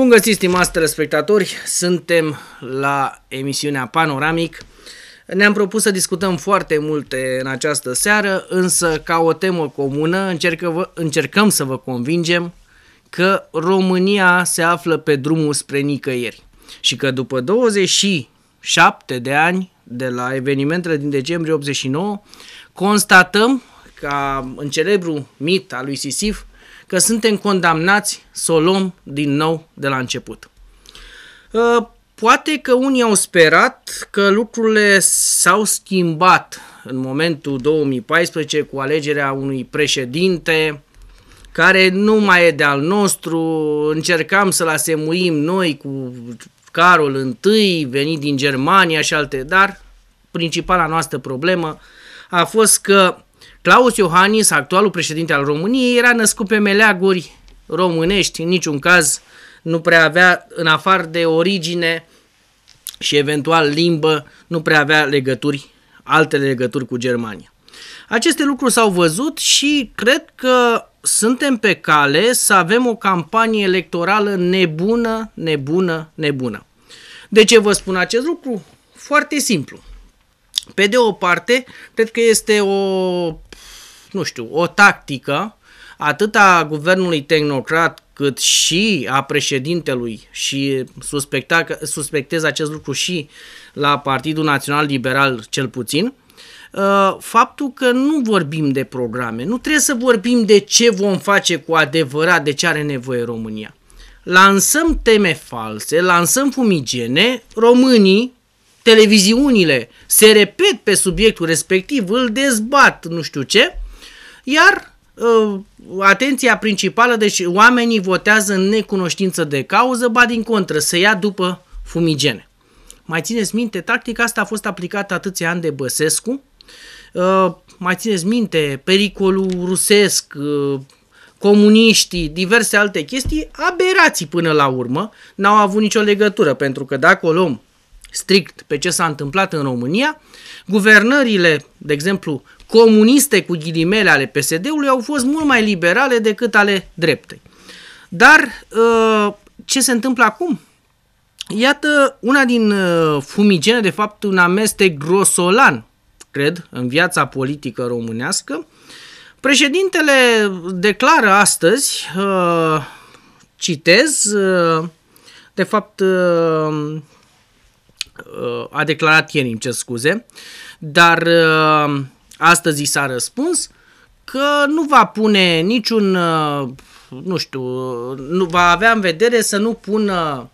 Bun găsit, stimați telespectatori! Suntem la emisiunea Panoramic. Ne-am propus să discutăm foarte multe în această seară, însă ca o temă comună încercă, încercăm să vă convingem că România se află pe drumul spre nicăieri și că după 27 de ani de la evenimentele din decembrie 89, constatăm ca în celebru mit al lui Sisif, că suntem condamnați să o luăm din nou de la început. Ă, poate că unii au sperat că lucrurile s-au schimbat în momentul 2014 cu alegerea unui președinte care nu mai e de-al nostru, încercam să-l asemuim noi cu Carol I, venit din Germania și alte, dar principala noastră problemă a fost că Claus Iohannis, actualul președinte al României, era născut pe meleaguri românești, în niciun caz nu prea avea, în afară de origine și eventual limbă, nu prea avea legături, alte legături cu Germania. Aceste lucruri s-au văzut și cred că suntem pe cale să avem o campanie electorală nebună, nebună, nebună. De ce vă spun acest lucru? Foarte simplu. Pe de o parte, cred că este o nu știu, o tactică atât a guvernului tehnocrat cât și a președintelui și suspecta, suspectez acest lucru și la Partidul Național Liberal cel puțin, uh, faptul că nu vorbim de programe, nu trebuie să vorbim de ce vom face cu adevărat, de ce are nevoie România. Lansăm teme false, lansăm fumigene, românii, televiziunile se repet pe subiectul respectiv, îl dezbat, nu știu ce, iar uh, atenția principală, deci oamenii votează în necunoștință de cauză, ba din contră, să ia după fumigene. Mai țineți minte, tactica asta a fost aplicată atâția ani de Băsescu, uh, mai țineți minte, pericolul rusesc, uh, comuniștii, diverse alte chestii, aberații până la urmă, n-au avut nicio legătură, pentru că dacă o luăm strict pe ce s-a întâmplat în România, guvernările, de exemplu, comuniste cu ghilimele ale PSD-ului au fost mult mai liberale decât ale dreptei. Dar uh, ce se întâmplă acum? Iată una din uh, fumigene, de fapt un amestec grosolan, cred, în viața politică românească. Președintele declară astăzi, uh, citez, de fapt a declarat ieri, îmi cer scuze, dar Astăzi s-a răspuns că nu va pune niciun, uh, nu știu, nu va avea în vedere să nu pună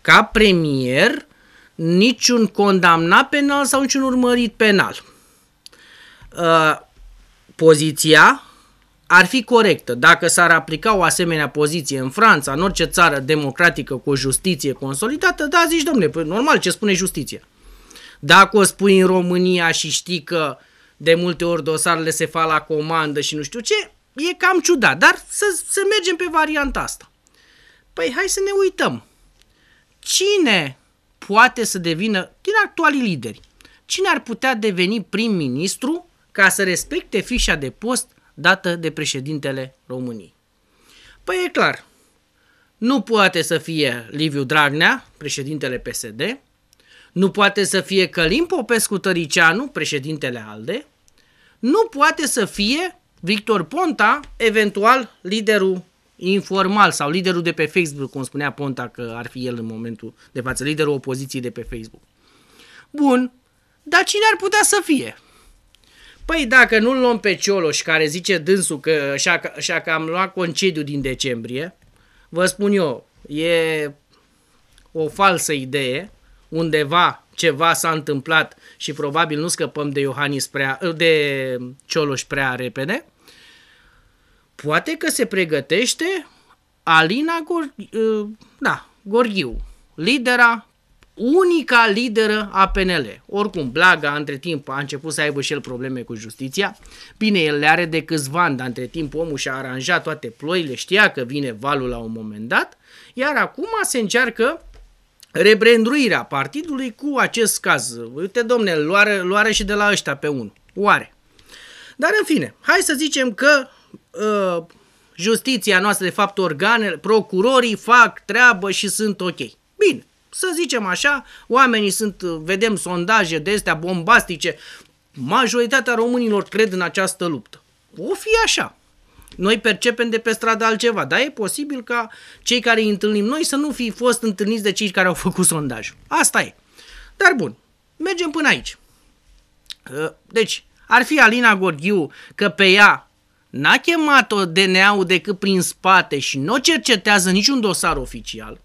ca premier niciun condamnat penal sau niciun urmărit penal. Uh, poziția ar fi corectă dacă s-ar aplica o asemenea poziție în Franța, în orice țară democratică cu o justiție consolidată, da, zici, domnule, păi normal ce spune justiția. Dacă o spui în România și știi că uh, de multe ori dosarele se fac la comandă și nu știu ce, e cam ciudat, dar să, să mergem pe varianta asta. Păi hai să ne uităm. Cine poate să devină, din actualii lideri, cine ar putea deveni prim-ministru ca să respecte fișa de post dată de președintele României? Păi e clar, nu poate să fie Liviu Dragnea, președintele PSD, nu poate să fie Călim Popescu Tăricianu, președintele ALDE, nu poate să fie Victor Ponta, eventual liderul informal sau liderul de pe Facebook, cum spunea Ponta că ar fi el în momentul de față, liderul opoziției de pe Facebook. Bun, dar cine ar putea să fie? Păi dacă nu-l luăm pe Cioloș, care zice dânsul că așa că am a luat concediu din decembrie, vă spun eu, e o falsă idee, undeva ceva s-a întâmplat și probabil nu scăpăm de Iohannis prea, de Cioloș prea repede, poate că se pregătește Alina Gor, uh, da, Gorghiu, lidera, unica lideră a PNL. Oricum, Blaga, între timp, a început să aibă și el probleme cu justiția. Bine, el le are de câțiva ani, dar între timp omul și-a aranjat toate ploile, știa că vine valul la un moment dat, iar acum se încearcă rebranduirea partidului cu acest caz. Uite, domne, luare, luare și de la ăștia pe unul. Oare? Dar, în fine, hai să zicem că uh, justiția noastră, de fapt, organele, procurorii fac treabă și sunt ok. Bine, să zicem așa, oamenii sunt, vedem sondaje de astea bombastice, majoritatea românilor cred în această luptă. O fi așa. Noi percepem de pe stradă altceva, dar e posibil ca cei care îi întâlnim noi să nu fi fost întâlniți de cei care au făcut sondajul. Asta e. Dar bun, mergem până aici. Uh, deci, ar fi Alina Gorghiu că pe ea n-a chemat-o DNA-ul decât prin spate și nu o cercetează niciun dosar oficial.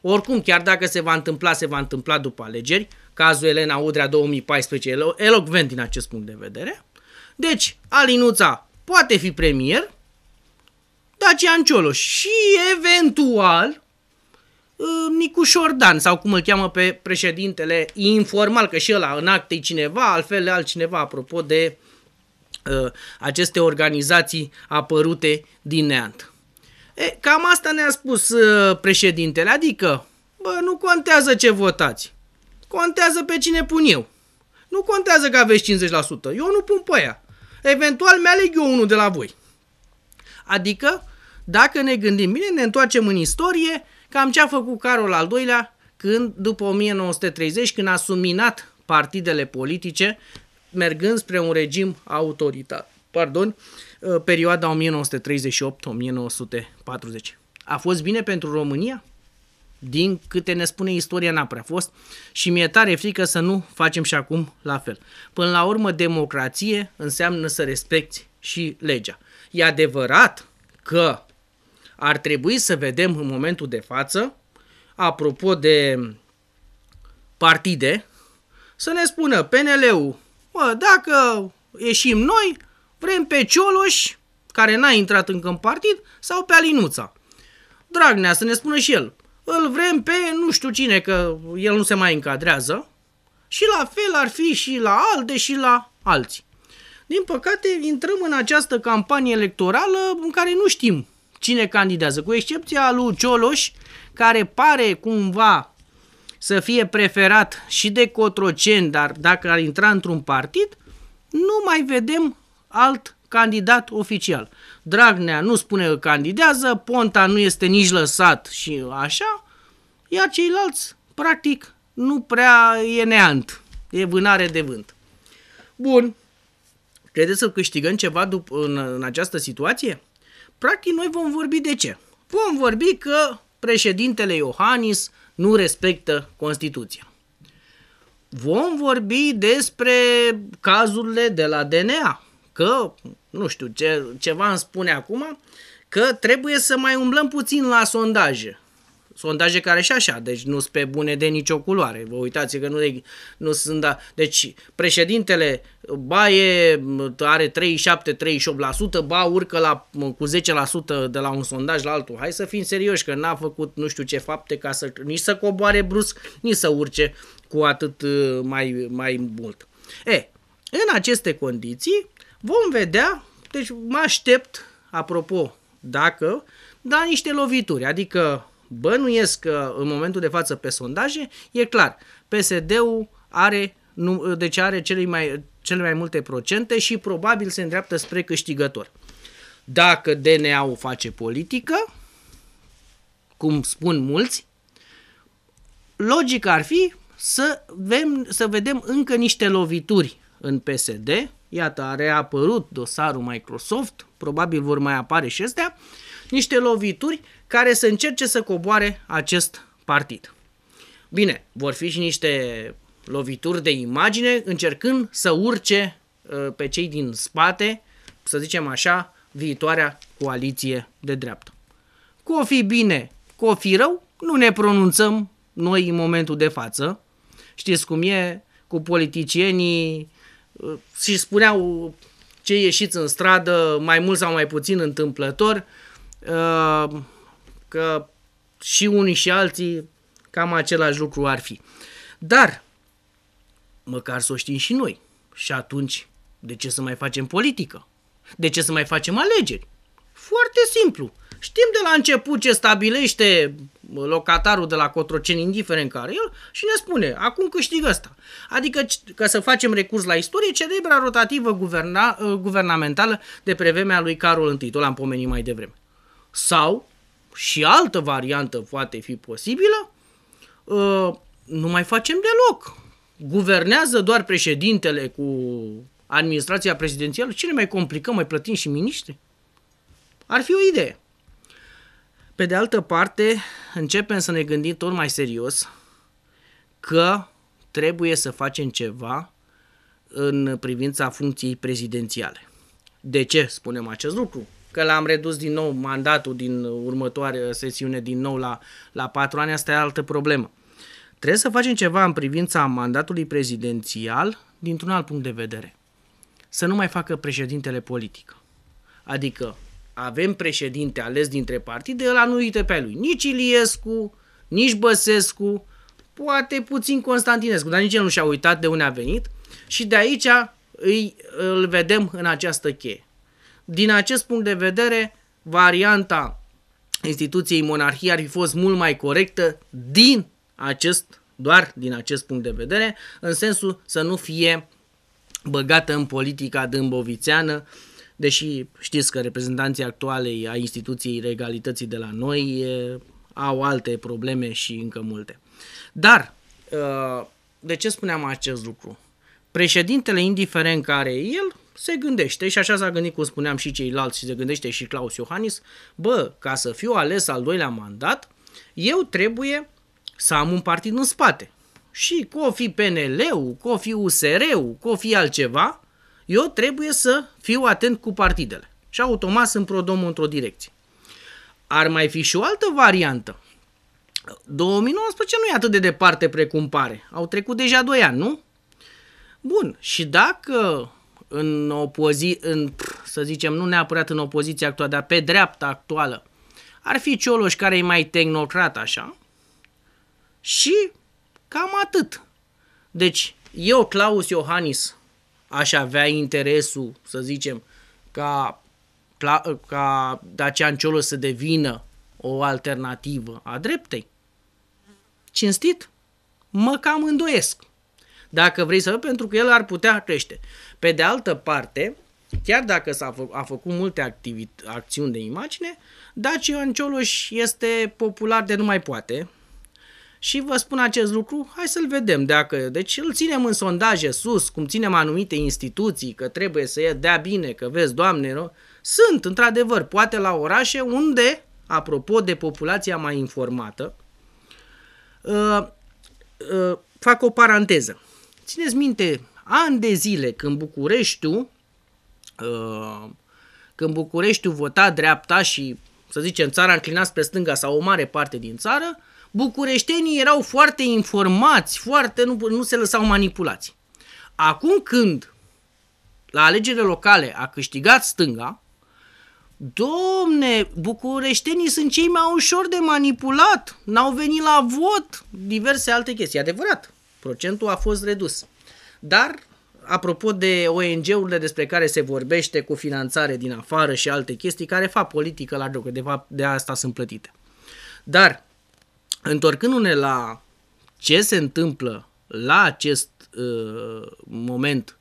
Oricum, chiar dacă se va întâmpla, se va întâmpla după alegeri, cazul Elena Udrea 2014, elocvent din acest punct de vedere. Deci, Alinuța poate fi premier, Dacian Cioloș și eventual ă, Nicu Șordan sau cum îl cheamă pe președintele informal, că și ăla în acte cineva, altfel altcineva apropo de ă, aceste organizații apărute din neant. E, cam asta ne-a spus uh, președintele, adică, bă, nu contează ce votați, contează pe cine pun eu. Nu contează că aveți 50%, eu nu pun pe aia. Eventual mi-aleg eu unul de la voi. Adică, dacă ne gândim bine, ne întoarcem în istorie, cam ce a făcut Carol al II-lea când, după 1930, când a suminat partidele politice, mergând spre un regim autoritar. Pardon, uh, perioada 1938-1940. A fost bine pentru România? Din câte ne spune istoria, n-a prea fost și mi-e tare frică să nu facem și acum la fel. Până la urmă, democrație înseamnă să respecti și legea. E adevărat că ar trebui să vedem în momentul de față, apropo de partide, să ne spună PNL-ul, mă, dacă ieșim noi, vrem pe Cioloș, care n-a intrat încă în partid, sau pe Alinuța. Dragnea să ne spună și el, îl vrem pe nu știu cine, că el nu se mai încadrează, și la fel ar fi și la alte și la alții. Din păcate, intrăm în această campanie electorală în care nu știm cine candidează, cu excepția lui Cioloș, care pare cumva să fie preferat și de Cotroceni, dar dacă ar intra într-un partid, nu mai vedem alt candidat oficial. Dragnea nu spune că candidează, Ponta nu este nici lăsat și așa, iar ceilalți, practic, nu prea e neant, e vânare de vânt. Bun, credeți să câștigăm ceva dup- în, în această situație? Practic, noi vom vorbi de ce? Vom vorbi că președintele Iohannis nu respectă Constituția. Vom vorbi despre cazurile de la DNA, că, nu știu, ce, ceva îmi spune acum, că trebuie să mai umblăm puțin la sondaje sondaje care și așa, deci nu sunt pe bune de nicio culoare. Vă uitați că nu, nu sunt... Da. Deci președintele ba e, are 37-38%, ba urcă la, cu 10% de la un sondaj la altul. Hai să fim serioși că n-a făcut nu știu ce fapte ca să nici să coboare brusc, nici să urce cu atât mai, mai mult. E, în aceste condiții vom vedea, deci mă aștept, apropo, dacă, da niște lovituri, adică Bănuiesc că în momentul de față pe sondaje, e clar, PSD-ul are, deci are cele mai, cele mai multe procente și probabil se îndreaptă spre câștigător. Dacă DNA-ul face politică, cum spun mulți, logic ar fi să, vem, să vedem încă niște lovituri în PSD. Iată, a reapărut dosarul Microsoft, probabil vor mai apare și astea. Uh, niște lovituri care să încerce să coboare acest partid. Bine, vor fi și niște lovituri de imagine încercând să urce ă, pe cei din spate, să zicem așa, viitoarea coaliție de dreaptă. Cu o fi bine, cu o fi rău, nu ne pronunțăm noi în momentul de față. Știți cum e cu politicienii ă, și spuneau ce ieșiți în stradă mai mult sau mai puțin întâmplător, Ehm, că și unii și alții cam același lucru ar fi. Dar, măcar să o știm și noi. Și atunci, de ce să mai facem politică? De ce să mai facem alegeri? Foarte simplu. Știm de la început ce stabilește locatarul de la Cotroceni, indiferent care el, și ne spune, acum câștigă asta, Adică, ca să facem recurs la istorie, celebra rotativă guverna, guvernamentală de prevemea lui Carol I, l-am pomenit mai devreme. Sau, și altă variantă poate fi posibilă, uh, nu mai facem deloc. Guvernează doar președintele cu administrația prezidențială. Cine mai complicăm? Mai plătim și miniștri? Ar fi o idee. Pe de altă parte, începem să ne gândim tot mai serios că trebuie să facem ceva în privința funcției prezidențiale. De ce spunem acest lucru? că l-am redus din nou mandatul din următoarea sesiune din nou la, la patru ani, asta e altă problemă. Trebuie să facem ceva în privința mandatului prezidențial dintr-un alt punct de vedere. Să nu mai facă președintele politică. Adică avem președinte ales dintre partide, ăla nu uite pe lui. Nici Iliescu, nici Băsescu, poate puțin Constantinescu, dar nici el nu și-a uitat de unde a venit și de aici îi, îl vedem în această cheie. Din acest punct de vedere, varianta instituției monarhie ar fi fost mult mai corectă din acest, doar din acest punct de vedere, în sensul să nu fie băgată în politica dâmbovițeană, deși știți că reprezentanții actualei a instituției regalității de la noi e, au alte probleme și încă multe. Dar, uh, de ce spuneam acest lucru? Președintele, indiferent care e el, se gândește și așa s-a gândit, cum spuneam și ceilalți, și se gândește și Claus Iohannis, bă, ca să fiu ales al doilea mandat, eu trebuie să am un partid în spate. Și cu o fi PNL-ul, cu o fi USR-ul, cu o fi altceva, eu trebuie să fiu atent cu partidele. Și automat sunt pro într-o direcție. Ar mai fi și o altă variantă. 2019 nu e atât de departe precum pare. Au trecut deja 2 ani, nu? Bun, și dacă în opozi, în, să zicem, nu neapărat în opoziția actuală, dar pe dreapta actuală, ar fi Cioloș care e mai tehnocrat așa și cam atât. Deci eu, Claus Iohannis, aș avea interesul, să zicem, ca, ca Dacian Cioloș să devină o alternativă a dreptei. Cinstit? Mă cam îndoiesc. Dacă vrei să pentru că el ar putea crește. Pe de altă parte, chiar dacă s-a fă, a făcut multe activi- acțiuni de imagine, Dacian Cioloș este popular de nu mai poate, și vă spun acest lucru, hai să-l vedem. Dacă, deci îl ținem în sondaje sus, cum ținem anumite instituții, că trebuie să ia dea bine, că vezi, doamne, ro, sunt, într-adevăr, poate la orașe unde, apropo de populația mai informată, uh, uh, fac o paranteză. Țineți minte ani de zile când Bucureștiul, uh, când Bucureștiul vota dreapta și, să zicem, țara înclina spre stânga sau o mare parte din țară, bucureștenii erau foarte informați, foarte, nu, nu se lăsau manipulați. Acum când la alegerile locale a câștigat stânga, Domne, bucureștenii sunt cei mai ușor de manipulat, n-au venit la vot, diverse alte chestii. E adevărat, procentul a fost redus. Dar, apropo de ONG-urile despre care se vorbește cu finanțare din afară și alte chestii care fac politică la joc, de fapt de asta sunt plătite. Dar, întorcându-ne la ce se întâmplă la acest uh, moment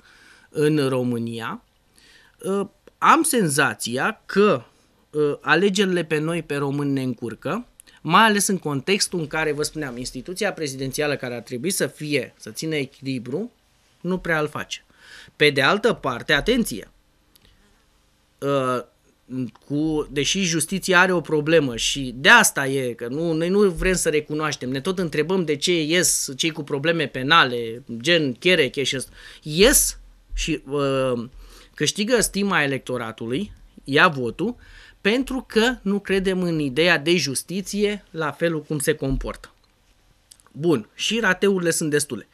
în România, uh, am senzația că uh, alegerile pe noi, pe români, ne încurcă, mai ales în contextul în care, vă spuneam, instituția prezidențială care ar trebui să fie, să țină echilibru, nu prea îl face. Pe de altă parte, atenție, uh, cu, deși justiția are o problemă și de asta e, că nu, noi nu vrem să recunoaștem, ne tot întrebăm de ce ies cei cu probleme penale, gen Chereche și ăsta. Ies și uh, câștigă stima electoratului, ia votul, pentru că nu credem în ideea de justiție la felul cum se comportă. Bun, și rateurile sunt destule.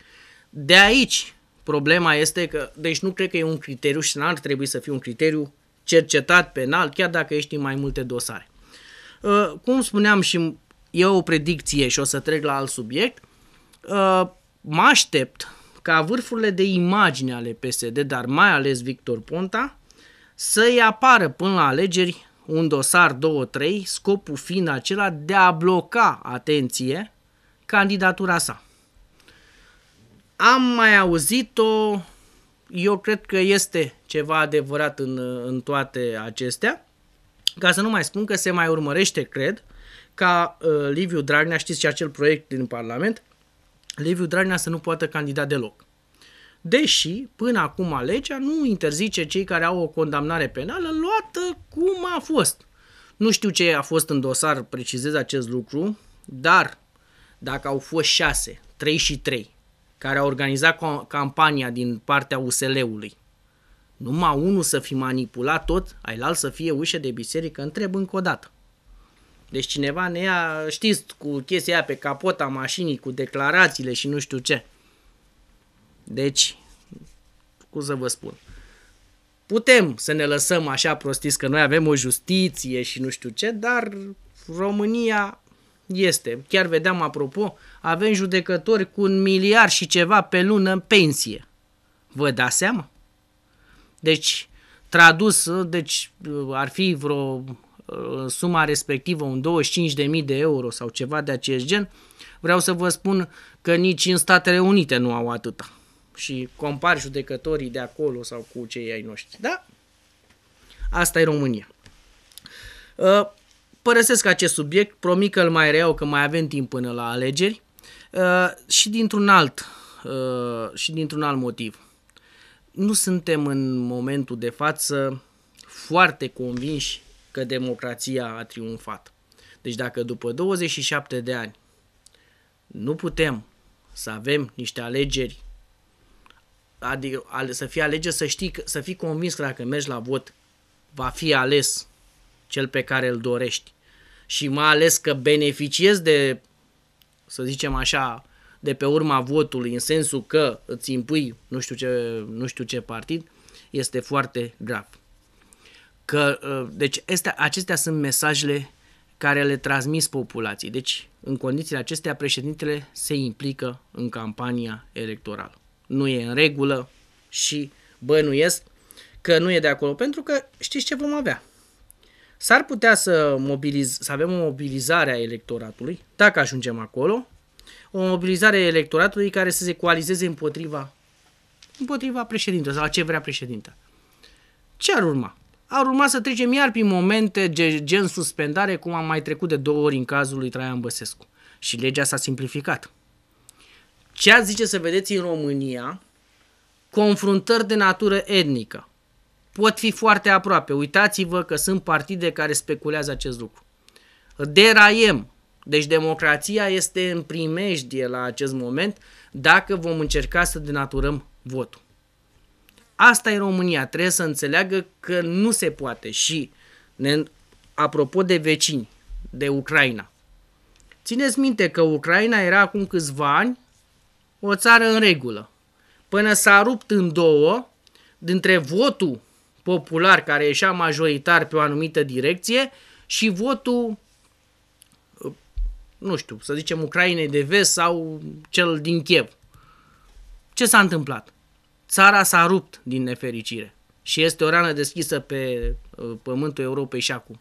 De aici Problema este că, deci nu cred că e un criteriu și n-ar trebui să fie un criteriu cercetat penal, chiar dacă ești în mai multe dosare. Uh, cum spuneam și eu o predicție și o să trec la alt subiect, uh, mă aștept ca vârfurile de imagine ale PSD, dar mai ales Victor Ponta, să-i apară până la alegeri un dosar 2-3, scopul fiind acela de a bloca, atenție, candidatura sa. Am mai auzit-o, eu cred că este ceva adevărat în, în toate acestea, ca să nu mai spun că se mai urmărește, cred, ca uh, Liviu Dragnea, știți și acel proiect din Parlament, Liviu Dragnea să nu poată candida deloc. Deși, până acum, legea nu interzice cei care au o condamnare penală luată cum a fost. Nu știu ce a fost în dosar, precizez acest lucru, dar dacă au fost 6, 3 și 3, care a organizat campania din partea USL-ului. Numai unul să fi manipulat tot, ai ailal să fie ușă de biserică, întreb încă o dată. Deci cineva ne ia, știți, cu chestia aia pe capota mașinii, cu declarațiile și nu știu ce. Deci, cum să vă spun, putem să ne lăsăm așa prostiți că noi avem o justiție și nu știu ce, dar România este. Chiar vedeam, apropo, avem judecători cu un miliard și ceva pe lună în pensie. Vă dați seama? Deci, tradus, deci ar fi vreo uh, suma respectivă, un 25.000 de euro sau ceva de acest gen, vreau să vă spun că nici în Statele Unite nu au atâta. Și compari judecătorii de acolo sau cu cei ai noștri. Da? Asta e România. Uh, Părăsesc acest subiect, promit că îl mai reiau, că mai avem timp până la alegeri uh, și dintr-un alt uh, și dintr-un alt motiv. Nu suntem în momentul de față foarte convinși că democrația a triumfat. Deci dacă după 27 de ani nu putem să avem niște alegeri, adică să fie alegeri, să știi, să fii convins că dacă mergi la vot va fi ales cel pe care îl dorești și mai ales că beneficiez de, să zicem așa, de pe urma votului, în sensul că îți impui nu știu ce, nu știu ce partid, este foarte grav. Că, uh, deci astea, acestea sunt mesajele care le transmis populației. Deci, în condițiile acestea, președintele se implică în campania electorală. Nu e în regulă și bănuiesc că nu e de acolo, pentru că știți ce vom avea. S-ar putea să, mobiliz- să avem o mobilizare a electoratului, dacă ajungem acolo, o mobilizare a electoratului care să se coalizeze împotriva, împotriva președintelui sau ce vrea președintele. Ce ar urma? Ar urma să trecem iar prin momente gen suspendare, cum am mai trecut de două ori în cazul lui Traian Băsescu. Și legea s-a simplificat. Ce ați zice să vedeți în România confruntări de natură etnică, pot fi foarte aproape. Uitați-vă că sunt partide care speculează acest lucru. Deraiem. Deci democrația este în primejdie la acest moment dacă vom încerca să denaturăm votul. Asta e România. Trebuie să înțeleagă că nu se poate. Și ne, apropo de vecini, de Ucraina. Țineți minte că Ucraina era acum câțiva ani o țară în regulă. Până s-a rupt în două dintre votul popular care ieșea majoritar pe o anumită direcție și votul, nu știu, să zicem Ucrainei de vest sau cel din Kiev. Ce s-a întâmplat? Țara s-a rupt din nefericire și este o rană deschisă pe uh, pământul Europei și acum.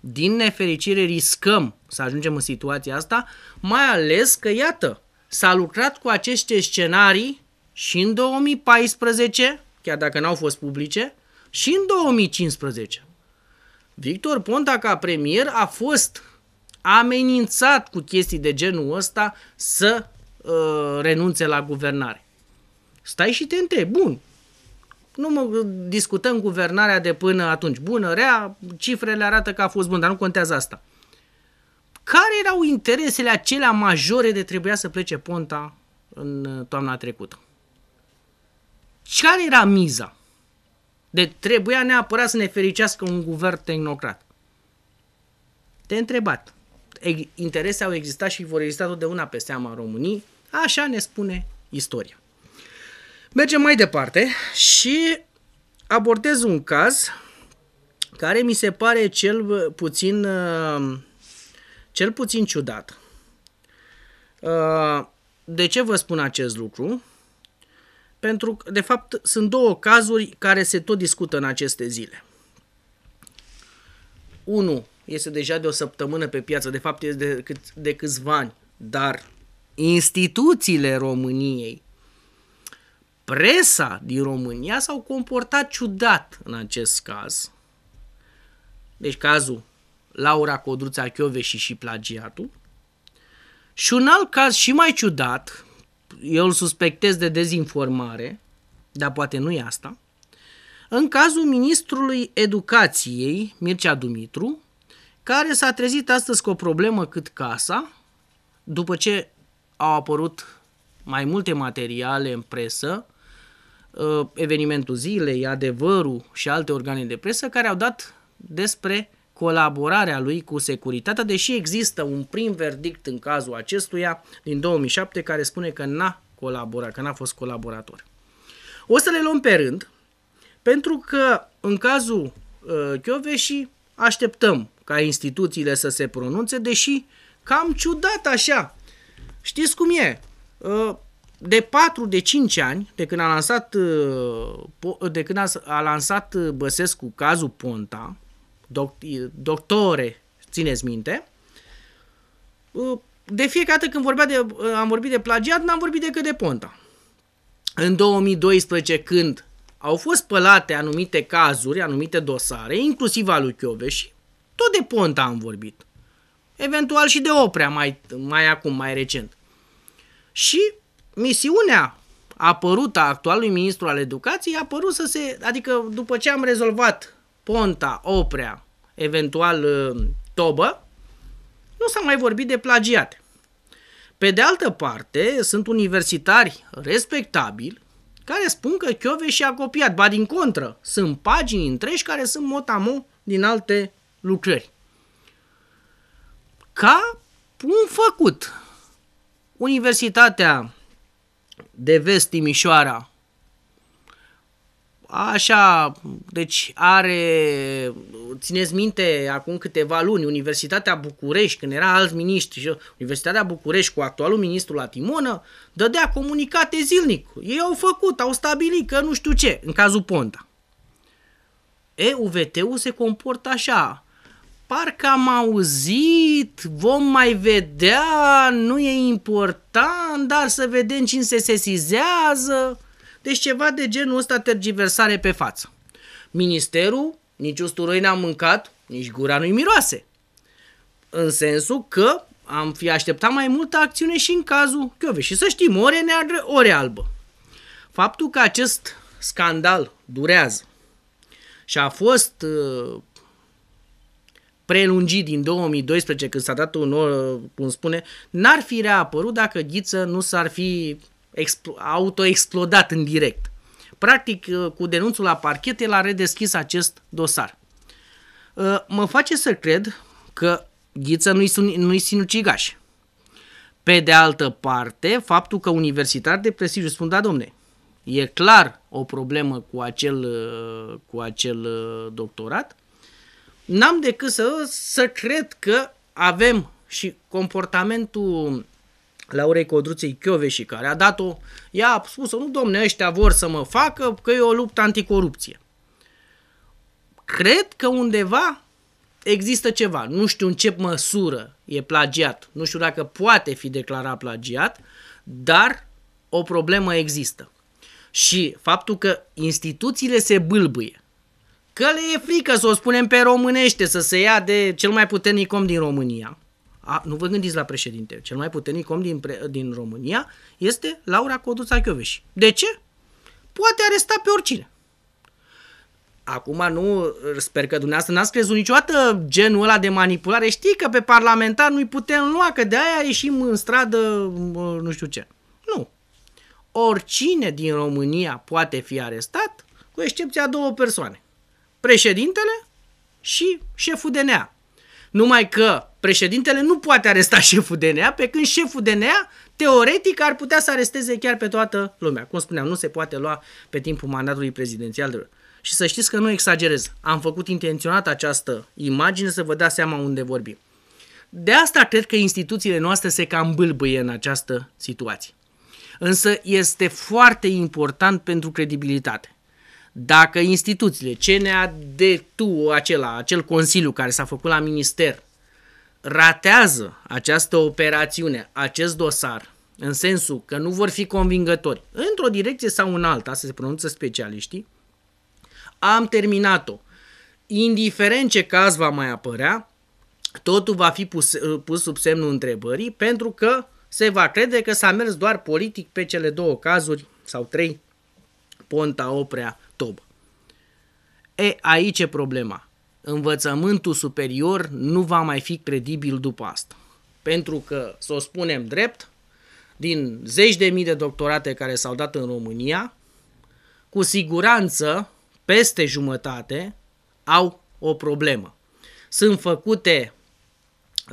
Din nefericire riscăm să ajungem în situația asta, mai ales că, iată, s-a lucrat cu aceste scenarii și în 2014, chiar dacă n-au fost publice, și în 2015. Victor Ponta ca premier a fost amenințat cu chestii de genul ăsta să uh, renunțe la guvernare. Stai și te întrebi, bun, nu mă discutăm guvernarea de până atunci, bună, rea, cifrele arată că a fost bun, dar nu contează asta. Care erau interesele acelea majore de trebuia să plece Ponta în uh, toamna trecută? care era miza? De deci trebuia neapărat să ne fericească un guvern tehnocrat. Te întrebat. Interese au existat și vor exista totdeauna pe seama României, așa ne spune istoria. Mergem mai departe și abordez un caz care mi se pare cel puțin, uh, cel puțin ciudat. Uh, de ce vă spun acest lucru? pentru că, de fapt, sunt două cazuri care se tot discută în aceste zile. Unul este deja de o săptămână pe piață, de fapt este de, cât, de câțiva ani, dar instituțiile României, presa din România s-au comportat ciudat în acest caz. Deci cazul Laura Codruța Chioveși și plagiatul. Și un alt caz și mai ciudat, eu îl suspectez de dezinformare, dar poate nu e asta, în cazul ministrului educației, Mircea Dumitru, care s-a trezit astăzi cu o problemă cât casa, după ce au apărut mai multe materiale în presă, uh, evenimentul zilei, adevărul și alte organe de presă care au dat despre colaborarea lui cu securitatea, deși există un prim verdict în cazul acestuia din 2007 care spune că n-a colaborat, că n-a fost colaborator. O să le luăm pe rând, pentru că în cazul uh, așteptăm ca instituțiile să se pronunțe, deși cam ciudat așa. Știți cum e? Uh, de 4 de 5 ani de când a lansat uh, de când a lansat uh, Băsescu cazul Ponta, doc- doctore, țineți minte. Uh, de fiecare dată când vorbea de, uh, am vorbit de plagiat, n-am vorbit decât de Ponta. În 2012, când au fost spălate anumite cazuri, anumite dosare, inclusiv al lui Chioveși, tot de Ponta am vorbit. Eventual și de Oprea mai, mai acum, mai recent. Și misiunea apărută a actualului ministru al educației a apărut să se, adică după ce am rezolvat Ponta, Oprea, eventual uh, Tobă, nu s-a mai vorbit de plagiat. Pe de altă parte, sunt universitari respectabili care spun că și a copiat, ba din contră, sunt pagini întregi care sunt motamo din alte lucrări. Ca un făcut, Universitatea de Vest Timișoara Așa, deci are, țineți minte, acum câteva luni, Universitatea București, când era alți miniștri, Universitatea București cu actualul ministru la timonă, dădea comunicate zilnic. Ei au făcut, au stabilit că nu știu ce, în cazul Ponta. E, UVT-ul se comportă așa, parcă am auzit, vom mai vedea, nu e important, dar să vedem cine se sesizează. Deci ceva de genul ăsta tergiversare pe față. Ministerul nici usturoi n-am mâncat, nici gura nu-i miroase. În sensul că am fi așteptat mai multă acțiune și în cazul Chiove. Și să știm, ore neagră, ore albă. Faptul că acest scandal durează și a fost uh, prelungit din 2012 când s-a dat un, uh, cum spune, n-ar fi reapărut dacă Ghiță nu s-ar fi autoexplodat în direct. Practic, uh, cu denunțul la parchet, el a redeschis acest dosar. Uh, mă face să cred că Ghiță nu-i, nu-i sinucigaș. Pe de altă parte, faptul că universitar de prestigiu spun, da, domne, e clar o problemă cu acel, uh, cu acel doctorat, n-am decât să, să cred că avem și comportamentul Laurei Codruței Chioveși, care a dat-o, ea a spus-o, nu domne, ăștia vor să mă facă, că e o luptă anticorupție. Cred că undeva există ceva, nu știu în ce măsură e plagiat, nu știu dacă poate fi declarat plagiat, dar o problemă există. Și faptul că instituțiile se bâlbâie, că le e frică să o spunem pe românește, să se ia de cel mai puternic om din România – a, nu vă gândiți la președinte, cel mai puternic om din, pre, din România este Laura Coduța Chioveși. De ce? Poate aresta pe oricine. Acum nu, sper că dumneavoastră n-ați crezut niciodată genul ăla de manipulare. Știi că pe parlamentar nu-i putem lua, că de aia ieșim în stradă nu știu ce. Nu. Oricine din România poate fi arestat, cu excepția două persoane. Președintele și șeful DNA, numai că președintele nu poate aresta șeful DNA, pe când șeful DNA, teoretic, ar putea să aresteze chiar pe toată lumea. Cum spuneam, nu se poate lua pe timpul mandatului prezidențial. Și să știți că nu exagerez. Am făcut intenționat această imagine să vă dați seama unde vorbim. De asta cred că instituțiile noastre se cam bâlbâie în această situație. Însă este foarte important pentru credibilitate. Dacă instituțiile, ne de tu, acela, acel consiliu care s-a făcut la minister, ratează această operațiune, acest dosar, în sensul că nu vor fi convingători, într-o direcție sau în alta, să se pronunță specialiștii, am terminat-o. Indiferent ce caz va mai apărea, totul va fi pus, pus sub semnul întrebării pentru că se va crede că s-a mers doar politic pe cele două cazuri sau trei, Ponta, Oprea, octob. E, aici e problema. Învățământul superior nu va mai fi credibil după asta. Pentru că, să o spunem drept, din zeci de mii de doctorate care s-au dat în România, cu siguranță peste jumătate au o problemă. Sunt făcute,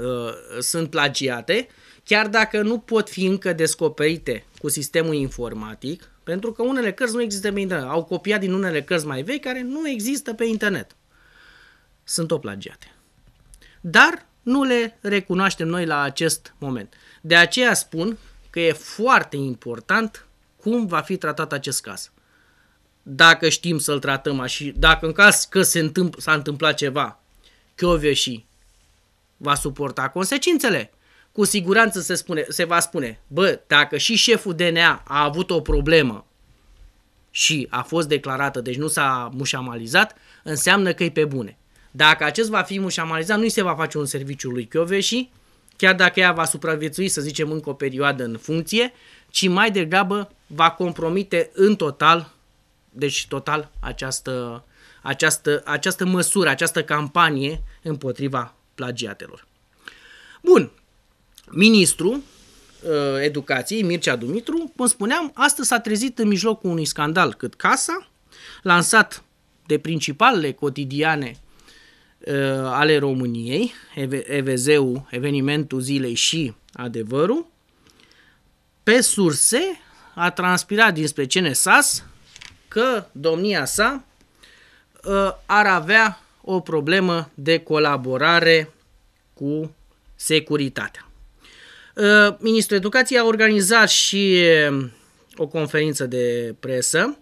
uh, sunt plagiate, chiar dacă nu pot fi încă descoperite cu sistemul informatic, pentru că unele cărți nu există pe internet. Au copiat din unele cărți mai vechi care nu există pe internet. Sunt o plagiate. Dar nu le recunoaștem noi la acest moment. De aceea spun că e foarte important cum va fi tratat acest caz. Dacă știm să-l tratăm și dacă în caz că se întâmpl- s-a întâmplat ceva, și va suporta consecințele cu siguranță se, spune, se va spune, bă, dacă și șeful DNA a avut o problemă și a fost declarată, deci nu s-a mușamalizat, înseamnă că e pe bune. Dacă acest va fi mușamalizat, nu-i se va face un serviciu lui Chioveși, chiar dacă ea va supraviețui, să zicem, încă o perioadă în funcție, ci mai degrabă va compromite în total, deci total, această, această, această măsură, această campanie împotriva plagiatelor. Bun, ministru uh, educației, Mircea Dumitru, cum spuneam, astăzi s-a trezit în mijlocul unui scandal cât casa, lansat de principalele cotidiane uh, ale României, EVZ-ul, evenimentul zilei și adevărul, pe surse a transpirat dinspre CNSAS că domnia sa uh, ar avea o problemă de colaborare cu securitatea. Ă, ministrul Educației a organizat și um, o conferință de presă.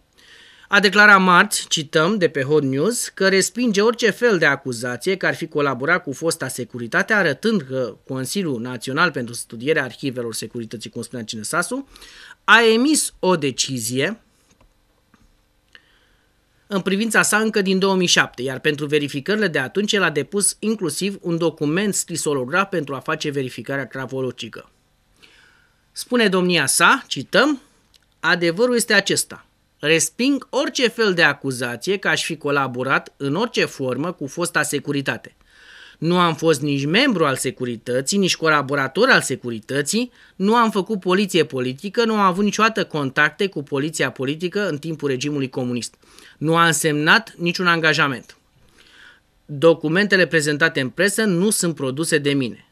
A declarat marți, cităm de pe Hot News, că respinge orice fel de acuzație că ar fi colaborat cu fosta securitate, arătând că Consiliul Național pentru Studierea Arhivelor Securității, cum spunea Cinesasu, a emis o decizie în privința sa încă din 2007, iar pentru verificările de atunci el a depus inclusiv un document scrisolograf pentru a face verificarea travologică. Spune domnia sa, cităm, adevărul este acesta. Resping orice fel de acuzație că aș fi colaborat în orice formă cu fosta securitate – nu am fost nici membru al securității, nici colaborator al securității, nu am făcut poliție politică, nu am avut niciodată contacte cu poliția politică în timpul regimului comunist. Nu am semnat niciun angajament. Documentele prezentate în presă nu sunt produse de mine,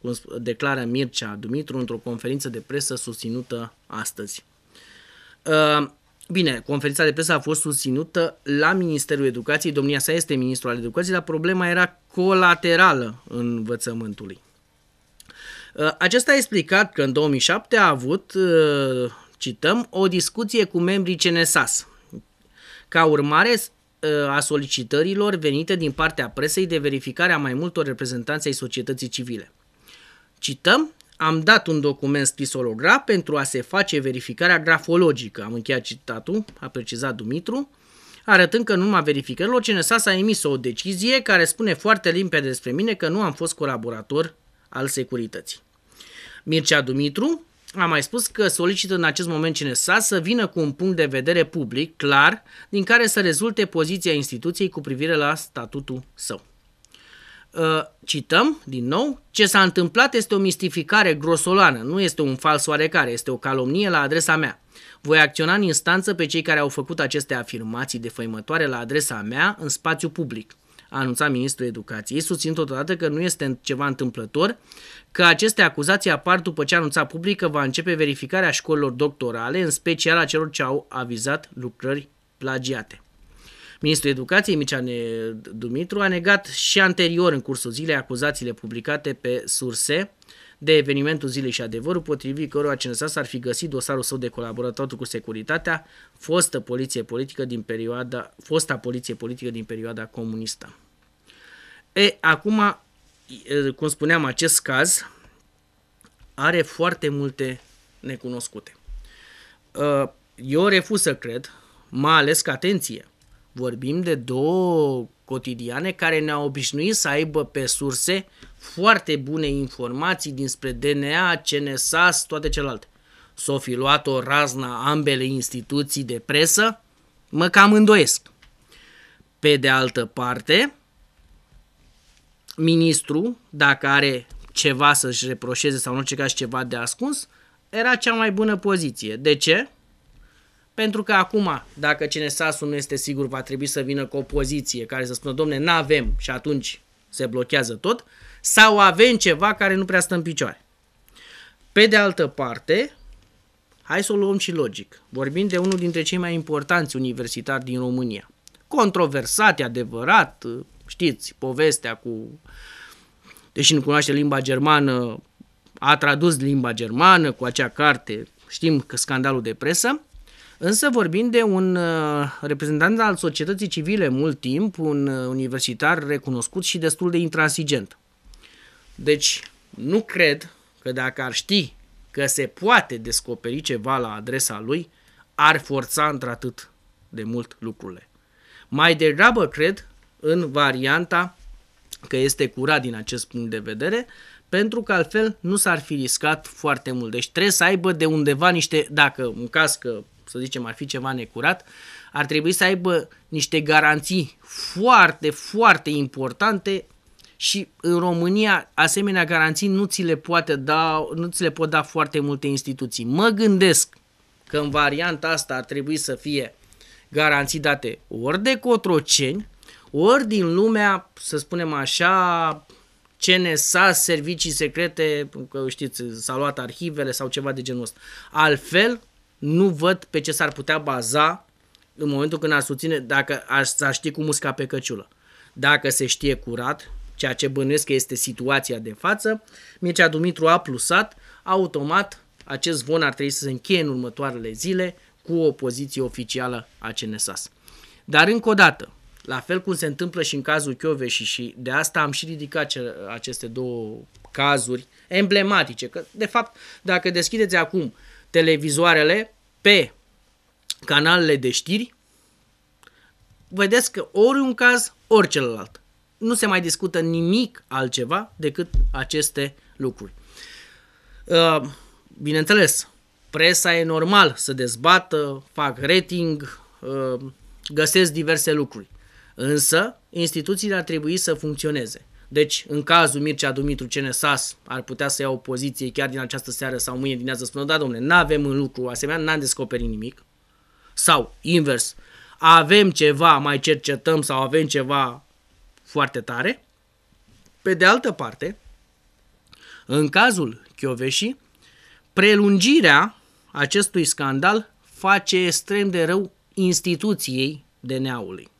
cum declară Mircea Dumitru într-o conferință de presă susținută astăzi. Uh, Bine, conferința de presă a fost susținută la Ministerul Educației, domnia sa este ministrul al educației, dar problema era colaterală învățământului. Uh, acesta a explicat că în 2007 a avut, uh, cităm, o discuție cu membrii CNSAS. Ca urmare uh, a solicitărilor venite din partea presei de verificare a mai multor reprezentanți ai societății civile. Cităm, am dat un document scris olograf pentru a se face verificarea grafologică, am încheiat citatul, a precizat Dumitru, arătând că în urma verificărilor CNSA s-a emis o decizie care spune foarte limpede despre mine că nu am fost colaborator al securității. Mircea Dumitru a mai spus că solicită în acest moment CNSA să vină cu un punct de vedere public clar din care să rezulte poziția instituției cu privire la statutul său. Ă, cităm din nou, ce s-a întâmplat este o mistificare grosolană, nu este un fals oarecare, este o calomnie la adresa mea. Voi acționa în instanță pe cei care au făcut aceste afirmații defăimătoare la adresa mea în spațiu public a anunțat ministrul educației, susțin totodată că nu este ceva întâmplător, că aceste acuzații apar după ce anunța public că va începe verificarea școlilor doctorale, în special a celor ce au avizat lucrări plagiate. Ministrul Educației Miciane Dumitru a negat și anterior în cursul zilei acuzațiile publicate pe surse de evenimentul zilei și adevărul, potrivit căruia CNSA s-ar fi găsit dosarul său de colaborator cu securitatea, fostă poliție politică din perioada, fosta poliție politică din perioada comunistă. E, acum, cum spuneam, acest caz are foarte multe necunoscute. Eu refuz să cred, mai ales că, atenție, Vorbim de două cotidiane care ne-au obișnuit să aibă pe surse foarte bune informații dinspre DNA, CNSAS, toate celelalte. S-o fi luat o razna ambele instituții de presă? Mă cam îndoiesc. Pe de altă parte, ministru, dacă are ceva să-și reproșeze sau în orice caz ceva de ascuns, era cea mai bună poziție. De ce? Pentru că acum, dacă CNSAS-ul nu este sigur, va trebui să vină cu o poziție care să spună, domne, n-avem și atunci se blochează tot, sau avem ceva care nu prea stă în picioare. Pe de altă parte, hai să o luăm și logic. Vorbim de unul dintre cei mai importanți universitari din România. Controversat, adevărat, știți, povestea cu... Deși nu cunoaște limba germană, a tradus limba germană cu acea carte, știm că scandalul de presă, Însă vorbim de un uh, reprezentant al societății civile mult timp, un uh, universitar recunoscut și destul de intransigent. Deci, nu cred că dacă ar ști că se poate descoperi ceva la adresa lui, ar forța într-atât de mult lucrurile. Mai degrabă cred în varianta că este curat din acest punct de vedere, pentru că altfel nu s-ar fi riscat foarte mult. Deci trebuie să aibă de undeva niște, dacă în caz că să zicem, ar fi ceva necurat, ar trebui să aibă niște garanții foarte, foarte importante și în România asemenea garanții nu ți le, poate da, nu ți le pot da foarte multe instituții. Mă gândesc că în varianta asta ar trebui să fie garanții date ori de cotroceni, ori din lumea, să spunem așa, CNSA, servicii secrete, că știți, s au luat arhivele sau ceva de genul ăsta. Altfel, nu văd pe ce s-ar putea baza în momentul când ar susține, dacă ar, ar ști cu musca pe căciulă. Dacă se știe curat, ceea ce bănuiesc că este situația de față, Mircea Dumitru a plusat, automat acest zvon ar trebui să se încheie în următoarele zile cu o poziție oficială a CNSAS. Dar încă o dată, la fel cum se întâmplă și în cazul Chioveși și de asta am și ridicat ce, aceste două cazuri emblematice, că de fapt dacă deschideți acum uh, televizoarele pe canalele de știri, vedeți că ori un caz, ori celălalt. Nu se mai discută nimic altceva decât aceste lucruri. Uh, bineînțeles, presa e normal să dezbată, fac rating, uh, găsesc diverse lucruri. Însă, instituțiile ar trebui să funcționeze. Deci, în cazul Mircea Dumitru CNSAS ar putea să ia o poziție chiar din această seară sau mâine dimineață, spună, da, domnule, nu avem în lucru asemenea, n-am descoperit nimic. Sau, invers, avem ceva, mai cercetăm sau avem ceva foarte tare. Pe de altă parte, în cazul Chioveși, prelungirea acestui scandal face extrem de rău instituției DNA-ului.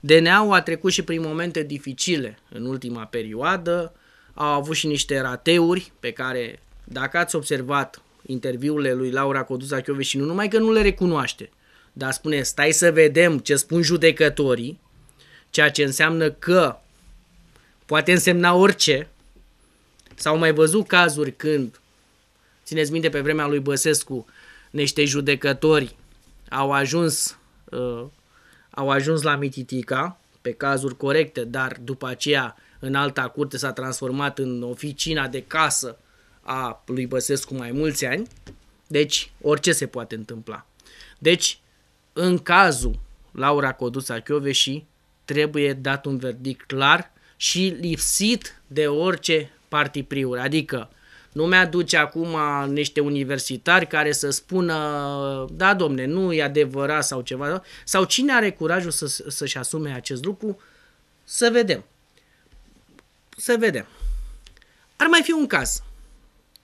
DNA-ul a trecut și prin momente dificile în ultima perioadă, au avut și niște rateuri pe care, dacă ați observat interviurile lui Laura Codusa și nu numai că nu le recunoaște, dar spune stai să vedem ce spun judecătorii, ceea ce înseamnă că poate însemna orice. S-au mai văzut cazuri când, țineți minte pe vremea lui Băsescu, niște judecători au ajuns uh, au ajuns la Mititica, pe cazuri corecte, dar după aceea în alta curte s-a transformat în oficina de casă a lui Băsescu mai mulți ani. Deci, orice se poate întâmpla. Deci, în cazul Laura Codusa și trebuie dat un verdict clar și lipsit de orice partipriuri. Adică, nu mi-aduce acum niște universitari care să spună, da, domne, nu e adevărat sau ceva. Sau cine are curajul să, să-și asume acest lucru? Să vedem. Să vedem. Ar mai fi un caz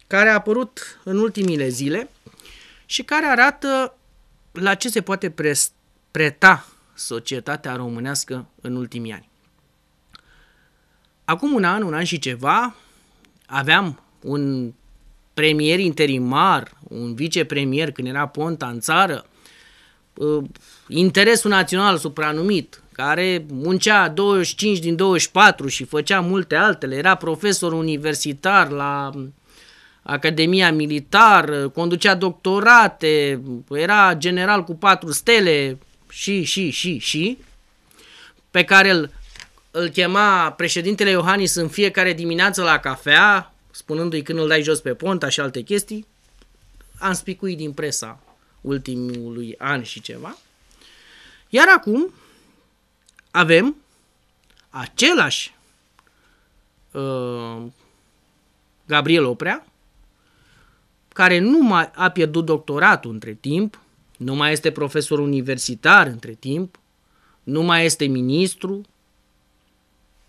care a apărut în ultimile zile și care arată la ce se poate preta societatea românească în ultimii ani. Acum un an, un an și ceva, aveam un premier interimar, un vicepremier când era Ponta în țară, uh, interesul național supranumit, care muncea 25 din 24 și făcea multe altele, era profesor universitar la Academia Militar, conducea doctorate, era general cu patru stele și, și, și, și, pe care îl, îl chema președintele Iohannis în fiecare dimineață la cafea, spunându-i când îl dai jos pe Ponta și alte chestii, am spicuit din presa ultimului an și ceva. Iar acum avem același uh, Gabriel Oprea, care nu mai a pierdut doctoratul între timp, nu mai este profesor universitar între timp, nu mai este ministru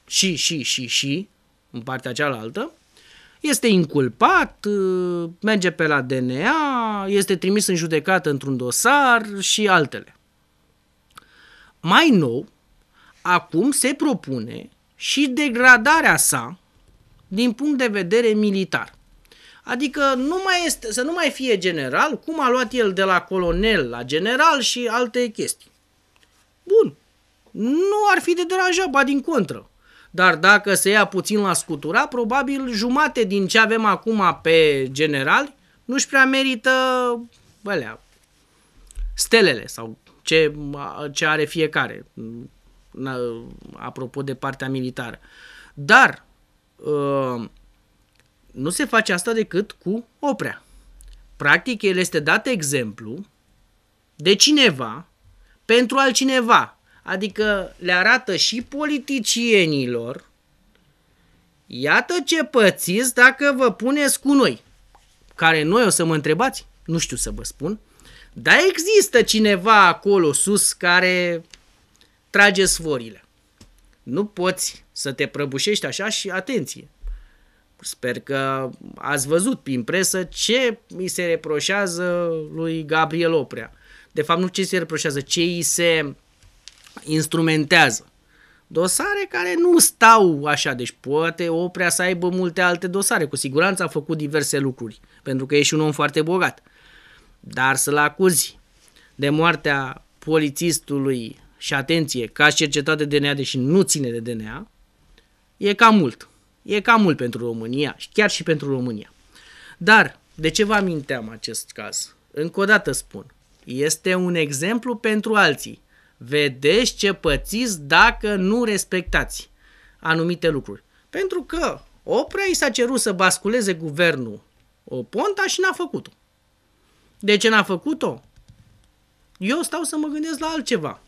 și, și, și, și, în partea cealaltă, este inculpat, uh, merge pe la DNA, este trimis în judecată într-un dosar și altele. Mai nou, acum se propune și degradarea sa din punct de vedere militar. Adică nu mai este, să nu mai fie general, cum a luat el de la colonel la general și alte chestii. Bun, nu ar fi de deranjat, ba din contră. Dar dacă se ia puțin la scutura, probabil jumate din ce avem acum pe general nu-și prea merită bălea, stelele sau ce, ce are fiecare, apropo de partea militară. Dar uh, nu se face asta decât cu oprea. Practic, el este dat exemplu de cineva pentru altcineva. Adică le arată și politicienilor, iată ce pățiți dacă vă puneți cu noi. Care noi o să mă întrebați? Nu știu să vă spun. Dar există cineva acolo sus care trage sforile. Nu poți să te prăbușești așa și atenție. Sper că ați văzut prin presă ce îi se reproșează lui Gabriel Oprea. De fapt, nu ce se reproșează, ce îi se instrumentează dosare care nu stau așa, deci poate Oprea să aibă multe alte dosare, cu siguranță a făcut diverse lucruri, pentru că e și un om foarte bogat. Dar să-l acuzi de moartea polițistului și atenție, ca cercetat de DNA, deși nu ține de DNA, e cam mult. E cam mult pentru România, și chiar și pentru România. Dar, de ce vă aminteam acest caz? Încă o dată spun, este un exemplu pentru alții vedeți ce pățiți dacă nu respectați anumite lucruri. Pentru că Oprea i s-a cerut să basculeze guvernul o Ponta și n-a făcut-o. De ce n-a făcut-o? Eu stau să mă gândesc la altceva.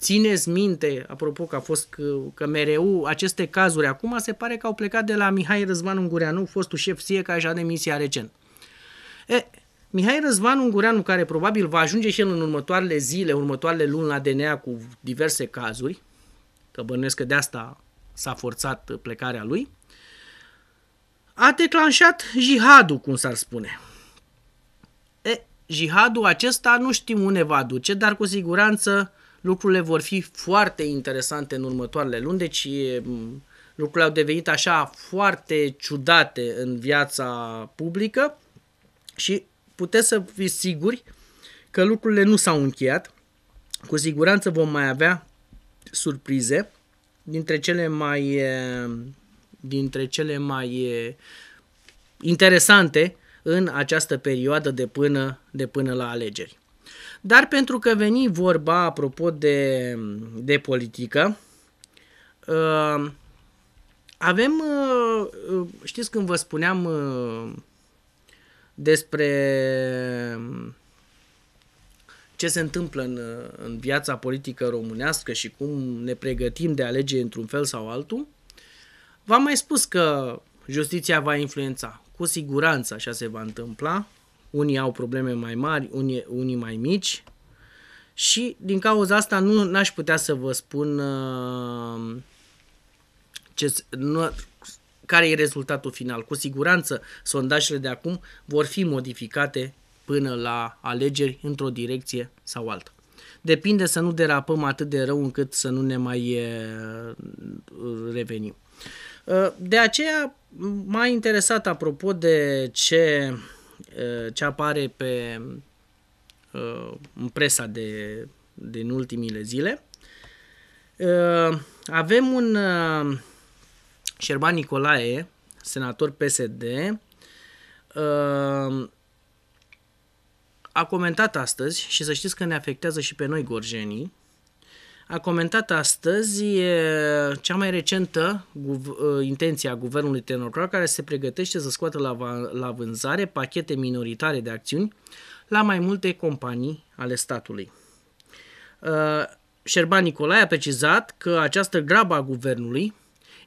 Țineți minte, apropo că a fost că, că mereu aceste cazuri acum se pare că au plecat de la Mihai Răzvan Ungureanu, fostul șef SIE care și-a demisia recent. E, Mihai Răzvan Ungureanu, care probabil va ajunge și el în următoarele zile, următoarele luni la DNA cu diverse cazuri, că bănuiesc că de asta s-a forțat plecarea lui, a declanșat jihadul, cum s-ar spune. E, jihadul acesta nu știm unde va duce, dar cu siguranță lucrurile vor fi foarte interesante în următoarele luni, deci lucrurile au devenit așa foarte ciudate în viața publică și puteți să fiți siguri că lucrurile nu s-au încheiat. Cu siguranță vom mai avea surprize dintre cele mai dintre cele mai interesante în această perioadă de până, de până la alegeri. Dar pentru că veni vorba apropo de, de politică, ă, avem, ă, știți când vă spuneam ă, despre mm, ce se întâmplă în, în viața politică românească și cum ne pregătim de alegeri într-un fel sau altul, v-am mai spus că justiția va influența. Cu siguranță așa se va întâmpla. Unii au probleme mai mari, unii, unii mai mici. Și din cauza asta nu aș putea să vă spun uh, ce, nu, care e rezultatul final. Cu siguranță sondajele de acum vor fi modificate până la alegeri într-o direcție sau alta. Depinde să nu derapăm atât de rău încât să nu ne mai revenim. Ă, de aceea m-a interesat apropo de ce, ă, ce apare pe, ă, în presa de, din ultimile zile. Avem un Șerban Nicolae, senator PSD, uh, a comentat astăzi, și să știți că ne afectează și pe noi gorjenii, a comentat astăzi cea mai recentă guv- uh, intenție a guvernului Tenocar, care se pregătește să scoată la, la vânzare pachete minoritare de acțiuni la mai multe companii ale statului. Uh, Șerban Nicolae a precizat că această grabă a guvernului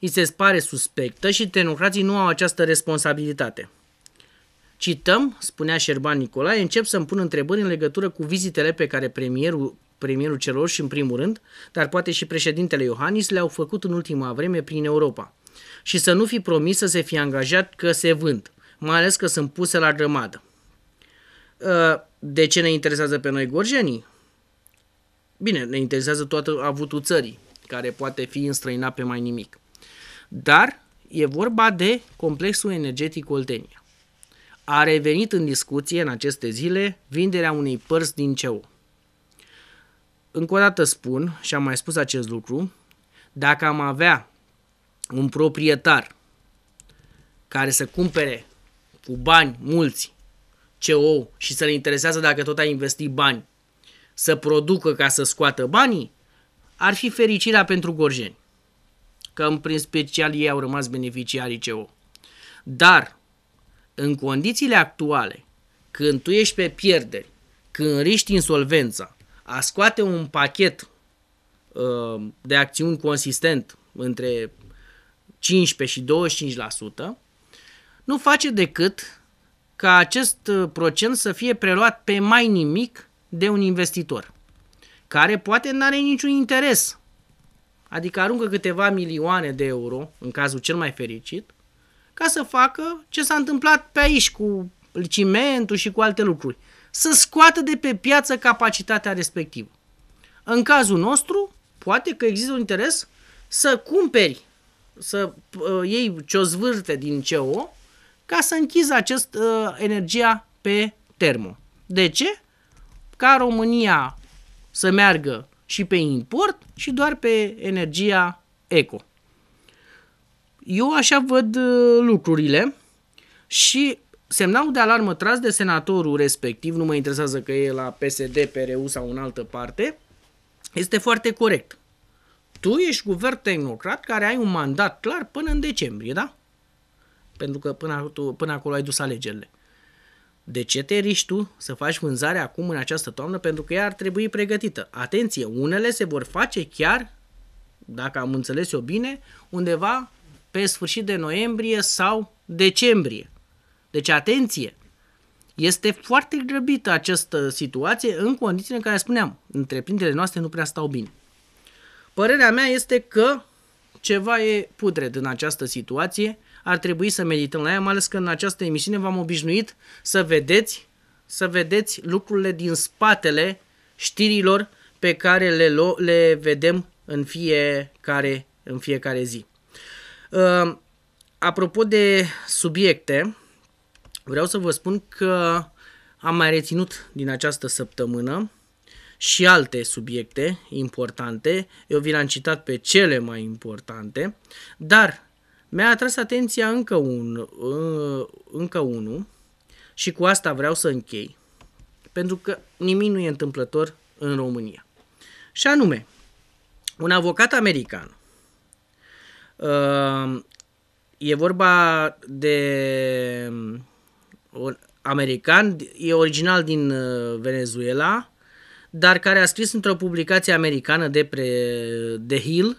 îi se pare suspectă și tenocrații nu au această responsabilitate. Cităm, spunea Șerban Nicolae, încep să-mi pun întrebări în legătură cu vizitele pe care premierul, premierul celor și în primul rând, dar poate și președintele Iohannis le-au făcut în ultima vreme prin Europa. Și să nu fi promis să se fie angajat că se vând, mai ales că sunt puse la grămadă. Ă, de ce ne interesează pe noi gorjenii? Bine, ne interesează toată avutul țării, care poate fi înstrăinat pe mai nimic. Dar e vorba de complexul energetic Oltenia. A revenit în discuție în aceste zile vinderea unei părți din ceo. Încă o dată spun, și am mai spus acest lucru, dacă am avea un proprietar care să cumpere cu bani mulți ceo și să-l interesează dacă tot a investit bani, să producă ca să scoată banii, ar fi fericirea pentru gorjeni. Că în prin special ei au rămas beneficiarii CO. Dar, în condițiile actuale, când tu ești pe pierderi, când riști insolvența, a scoate un pachet uh, de acțiuni consistent între 15 și 25%, nu face decât ca acest uh, procent să fie preluat pe mai nimic de un investitor, care poate nu are niciun interes adică aruncă câteva milioane de euro, în cazul cel mai fericit, ca să facă ce s-a întâmplat pe aici cu cimentul și cu alte lucruri. Să scoată de pe piață capacitatea respectivă. În cazul nostru, poate că există un interes să cumperi, să uh, iei ce-o zvârte din CO, ca să închizi acest uh, energia pe termo. De ce? Ca România să meargă și pe import și doar pe energia eco. Eu așa văd uh, lucrurile și semnalul de alarmă tras de senatorul respectiv, nu mă interesează că e la PSD, PRU sau în altă parte, este foarte corect. Tu ești guvern tehnocrat care ai un mandat clar până în decembrie, da? Pentru că până, până acolo ai dus alegerile. De ce te riști tu să faci vânzare acum în această toamnă? Pentru că ea ar trebui pregătită. Atenție, unele se vor face chiar, dacă am înțeles eu bine, undeva pe sfârșit de noiembrie sau decembrie. Deci atenție, este foarte grăbită această situație în condițiile în care spuneam, întreprinderile noastre nu prea stau bine. Părerea mea este că ceva e putred în această situație ar trebui să medităm la ea, mai ales că în această emisiune v-am obișnuit să vedeți, să vedeți lucrurile din spatele știrilor pe care le, le vedem în fiecare, în fiecare zi. Uh, apropo de subiecte, vreau să vă spun că am mai reținut din această săptămână și alte subiecte importante. Eu vi l am citat pe cele mai importante, dar mi-a atras atenția încă, un, uh, încă unul și cu asta vreau să închei, pentru că nimic nu e întâmplător în România. Și anume, un avocat american, uh, e vorba de un american, e original din uh, Venezuela, dar care a scris într-o publicație americană de pre The Hill,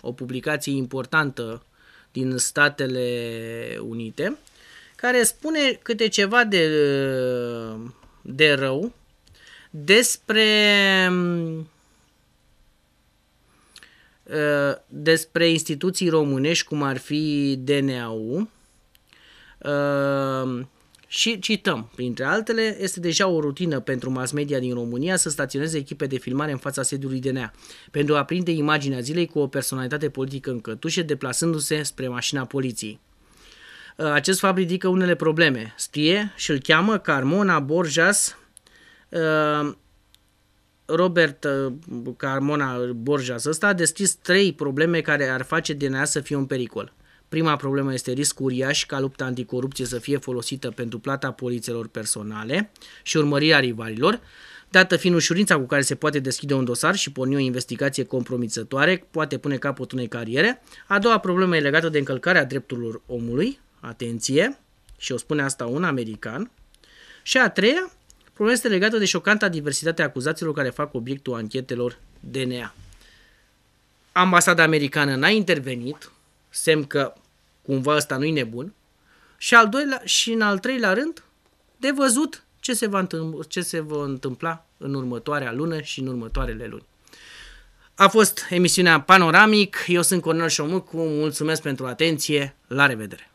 o publicație importantă din Statele Unite, care spune câte ceva de, de rău despre despre instituții românești, cum ar fi DNA-ul, și cităm, printre altele, este deja o rutină pentru mass media din România să staționeze echipe de filmare în fața sediului DNA, pentru a prinde imaginea zilei cu o personalitate politică în cătușe, deplasându-se spre mașina poliției. Uh, acest fapt ridică unele probleme. Stie și îl cheamă Carmona Borjas, uh, Robert uh, Carmona Borjas ăsta a deschis trei probleme care ar face DNA să fie un pericol. Prima problemă este riscul uriaș ca lupta anticorupție să fie folosită pentru plata polițelor personale și urmărirea rivalilor, dată fiind ușurința cu care se poate deschide un dosar și porni o investigație compromițătoare, poate pune capăt unei cariere. A doua problemă e legată de încălcarea drepturilor omului, atenție, și o spune asta un american. Și a treia, problemă este legată de șocanta diversitate a acuzațiilor care fac obiectul anchetelor DNA. Ambasada americană n-a intervenit, semn că cumva ăsta nu-i nebun, și, al doilea, și în al treilea rând, de văzut ce se, va întâmpla, ce se va întâmpla în următoarea lună și în următoarele luni. A fost emisiunea Panoramic, eu sunt Cornel Șomuc, mulțumesc pentru atenție, la revedere!